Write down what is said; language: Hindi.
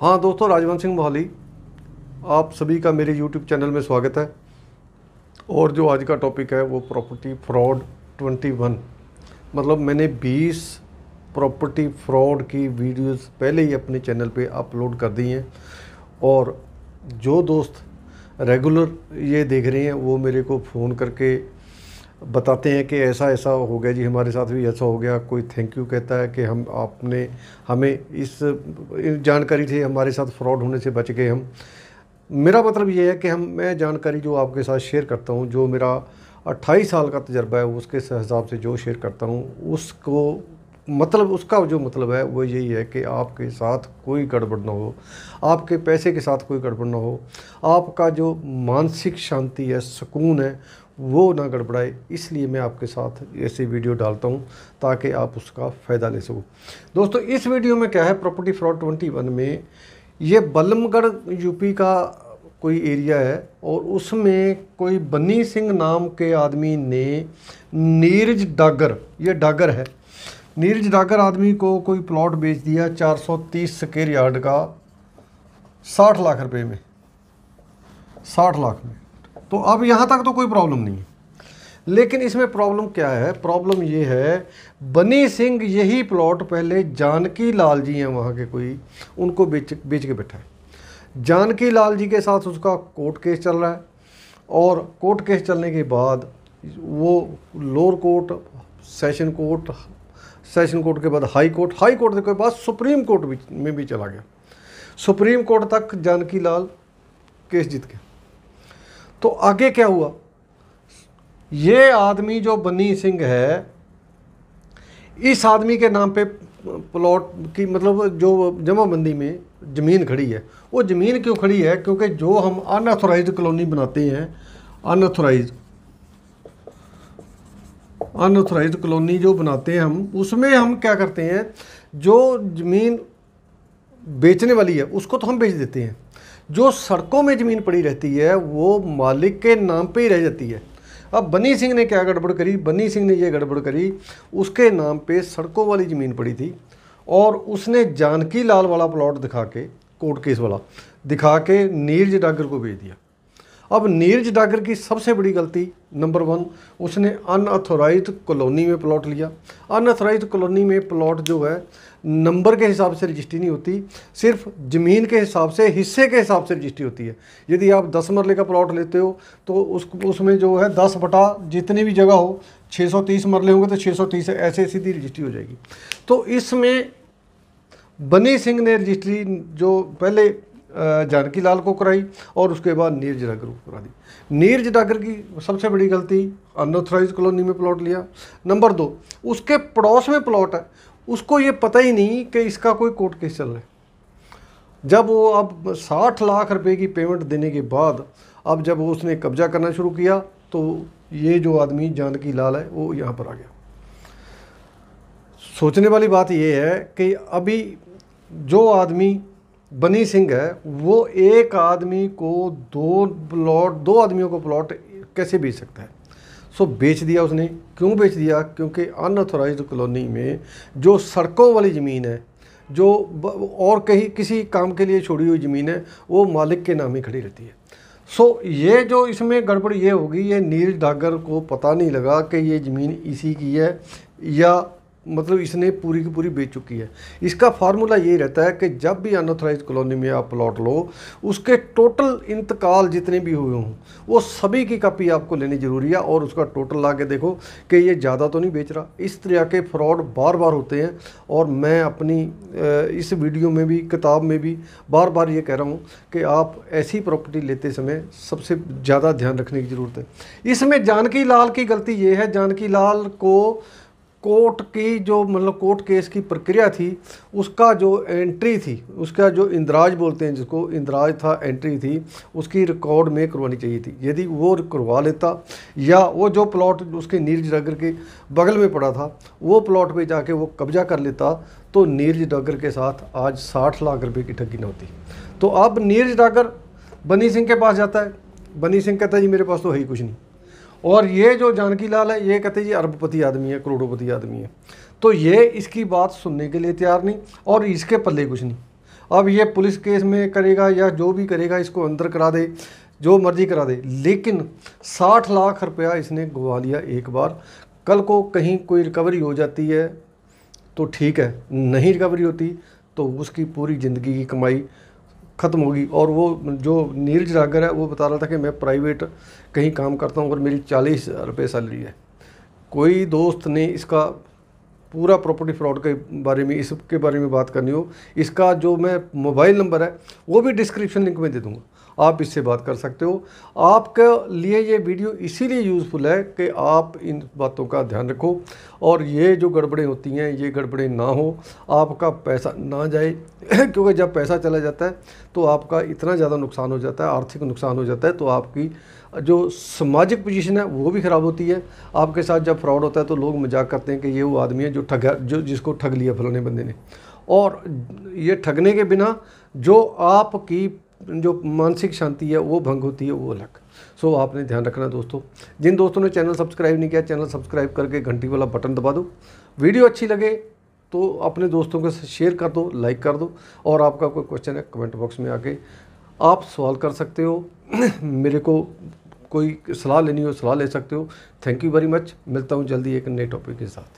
हाँ दोस्तों राजवंत सिंह मोहाली आप सभी का मेरे यूट्यूब चैनल में स्वागत है और जो आज का टॉपिक है वो प्रॉपर्टी फ्रॉड 21 मतलब मैंने 20 प्रॉपर्टी फ्रॉड की वीडियोस पहले ही अपने चैनल पे अपलोड कर दी हैं और जो दोस्त रेगुलर ये देख रहे हैं वो मेरे को फ़ोन करके बताते हैं कि ऐसा ऐसा हो गया जी हमारे साथ भी ऐसा हो गया कोई थैंक यू कहता है कि हम आपने हमें इस जानकारी थी हमारे साथ फ्रॉड होने से बच गए हम मेरा मतलब ये है कि हम मैं जानकारी जो आपके साथ शेयर करता हूँ जो मेरा अट्ठाईस साल का तजर्बा है उसके हिसाब से जो शेयर करता हूँ उसको मतलब उसका जो मतलब है वो यही है कि आपके साथ कोई गड़बड़ ना हो आपके पैसे के साथ कोई गड़बड़ ना हो आपका जो मानसिक शांति है सुकून है वो ना गड़बड़ाए इसलिए मैं आपके साथ ऐसी वीडियो डालता हूँ ताकि आप उसका फ़ायदा ले सको दोस्तों इस वीडियो में क्या है प्रॉपर्टी फ्रॉड ट्वेंटी वन में ये बल्लमगढ़ यूपी का कोई एरिया है और उसमें कोई बनी सिंह नाम के आदमी ने नीरज डागर ये डागर है नीरज डागर आदमी को कोई प्लॉट बेच दिया 430 स्क्वेयर यार्ड का 60 लाख रुपए में 60 लाख में तो अब यहाँ तक तो कोई प्रॉब्लम नहीं है लेकिन इसमें प्रॉब्लम क्या है प्रॉब्लम ये है बनी सिंह यही प्लॉट पहले जानकी लाल जी हैं वहाँ के कोई उनको बेच बेच के बैठा है जानकी लाल जी के साथ उसका कोर्ट केस चल रहा है और कोर्ट केस चलने के बाद वो lower court session court session court के बाद हाई कोर्ट हाई कोर्ट के बाद सुप्रीम कोर्ट में भी चला गया सुप्रीम कोर्ट तक जानकी लाल केस जीत गया तो आगे क्या हुआ ये आदमी जो बनी सिंह है इस आदमी के नाम पे प्लॉट की मतलब जो जमाबंदी में ज़मीन खड़ी है वो ज़मीन क्यों खड़ी है क्योंकि जो हम अनऑथोराइज कॉलोनी बनाते हैं अनऑथोराइज अनऑथोराइज कॉलोनी जो बनाते हैं हम उसमें हम क्या करते हैं जो ज़मीन बेचने वाली है उसको तो हम बेच देते हैं जो सड़कों में ज़मीन पड़ी रहती है वो मालिक के नाम पे ही रह जाती है अब बनी सिंह ने क्या गड़बड़ करी बनी सिंह ने ये गड़बड़ करी उसके नाम पे सड़कों वाली ज़मीन पड़ी थी और उसने जानकी लाल वाला प्लॉट दिखा के कोर्ट केस वाला दिखा के नीरज डागर को भेज दिया अब नीरज डागर की सबसे बड़ी गलती नंबर वन उसने अनऑथोराइज कॉलोनी में प्लॉट लिया अनऑथोराइज कॉलोनी में प्लॉट जो है नंबर के हिसाब से रजिस्ट्री नहीं होती सिर्फ ज़मीन के हिसाब से हिस्से के हिसाब से रजिस्ट्री होती है यदि आप दस मरले का प्लॉट लेते हो तो उस उसमें जो है दस बटा जितनी भी जगह हो 630 मरले होंगे तो 630 ऐसे सीधी रजिस्ट्री हो जाएगी तो इसमें बनी सिंह ने रजिस्ट्री जो पहले जानकी लाल को कराई और उसके बाद नीरज डागर को करा दी नीरज डागर की सबसे बड़ी गलती अनऑथराइज कॉलोनी में प्लॉट लिया नंबर दो उसके पड़ोस में प्लॉट है उसको ये पता ही नहीं कि इसका कोई कोर्ट केस चल रहा है जब वो अब साठ लाख रुपए की पेमेंट देने के बाद अब जब उसने कब्जा करना शुरू किया तो ये जो आदमी जानकी लाल है वो यहाँ पर आ गया सोचने वाली बात यह है कि अभी जो आदमी बनी सिंह है वो एक आदमी को दो प्लॉट दो आदमियों को प्लॉट कैसे बेच सकता है सो बेच दिया उसने क्यों बेच दिया क्योंकि अनऑथोराइज कॉलोनी में जो सड़कों वाली ज़मीन है जो और कहीं किसी काम के लिए छोड़ी हुई ज़मीन है वो मालिक के नाम ही खड़ी रहती है सो so, ये जो इसमें गड़बड़ ये होगी ये नील डागर को पता नहीं लगा कि ये ज़मीन इसी की है या मतलब इसने पूरी की पूरी बेच चुकी है इसका फार्मूला ये रहता है कि जब भी अनऑथराइज कॉलोनी में आप प्लॉट लो उसके टोटल इंतकाल जितने भी हुए हों वो सभी की कापी आपको लेनी ज़रूरी है और उसका टोटल ला देखो कि ये ज़्यादा तो नहीं बेच रहा इस तरह के फ्रॉड बार बार होते हैं और मैं अपनी इस वीडियो में भी किताब में भी बार बार ये कह रहा हूँ कि आप ऐसी प्रॉपर्टी लेते समय सबसे ज़्यादा ध्यान रखने की ज़रूरत है इसमें जानकी लाल की गलती ये है जानकी लाल को कोर्ट की जो मतलब कोर्ट केस की प्रक्रिया थी उसका जो एंट्री थी उसका जो इंदराज बोलते हैं जिसको इंदराज था एंट्री थी उसकी रिकॉर्ड में करवानी चाहिए थी यदि वो करवा लेता या वो जो प्लॉट उसके नीरज डगर के बगल में पड़ा था वो प्लॉट पे जाके वो कब्जा कर लेता तो नीरज डगर के साथ आज साठ लाख रुपये की ठगी न होती तो अब नीरज डागर बनी सिंह के पास जाता है बनी सिंह कहता है जी मेरे पास तो है ही कुछ नहीं और ये जो जानकी लाल है ये कहते ये अरबपति आदमी है करोड़ोपति आदमी है तो ये इसकी बात सुनने के लिए तैयार नहीं और इसके पल्ले कुछ नहीं अब ये पुलिस केस में करेगा या जो भी करेगा इसको अंदर करा दे जो मर्जी करा दे लेकिन साठ लाख रुपया इसने गवा लिया एक बार कल को कहीं कोई रिकवरी हो जाती है तो ठीक है नहीं रिकवरी होती तो उसकी पूरी ज़िंदगी की कमाई ख़त्म होगी और वो जो नीरज रागर है वो बता रहा था कि मैं प्राइवेट कहीं काम करता हूँ और मेरी चालीस रुपये सैलरी है कोई दोस्त ने इसका पूरा प्रॉपर्टी फ्रॉड के बारे में इसके बारे में बात करनी हो इसका जो मैं मोबाइल नंबर है वो भी डिस्क्रिप्शन लिंक में दे दूँगा आप इससे बात कर सकते हो आपके लिए ये वीडियो इसीलिए यूज़फुल है कि आप इन बातों का ध्यान रखो और ये जो गड़बड़ें होती हैं ये गड़बड़ें ना हो आपका पैसा ना जाए क्योंकि जब पैसा चला जाता है तो आपका इतना ज़्यादा नुकसान हो जाता है आर्थिक नुकसान हो जाता है तो आपकी जो सामाजिक पोजीशन है वो भी ख़राब होती है आपके साथ जब फ्रॉड होता है तो लोग मजाक करते हैं कि ये वो आदमी है जो ठग जो जिसको ठग लिया फलाने बंदे ने और ये ठगने के बिना जो आपकी जो मानसिक शांति है वो भंग होती है वो अलग सो आपने ध्यान रखना दोस्तों जिन दोस्तों ने चैनल सब्सक्राइब नहीं किया चैनल सब्सक्राइब करके घंटी वाला बटन दबा दो वीडियो अच्छी लगे तो अपने दोस्तों के साथ शेयर कर दो लाइक कर दो और आपका कोई क्वेश्चन है कमेंट बॉक्स में आके आप सवाल कर सकते हो मेरे को कोई सलाह लेनी हो सलाह ले सकते हो थैंक यू वेरी मच मिलता हूँ जल्दी एक नए टॉपिक के साथ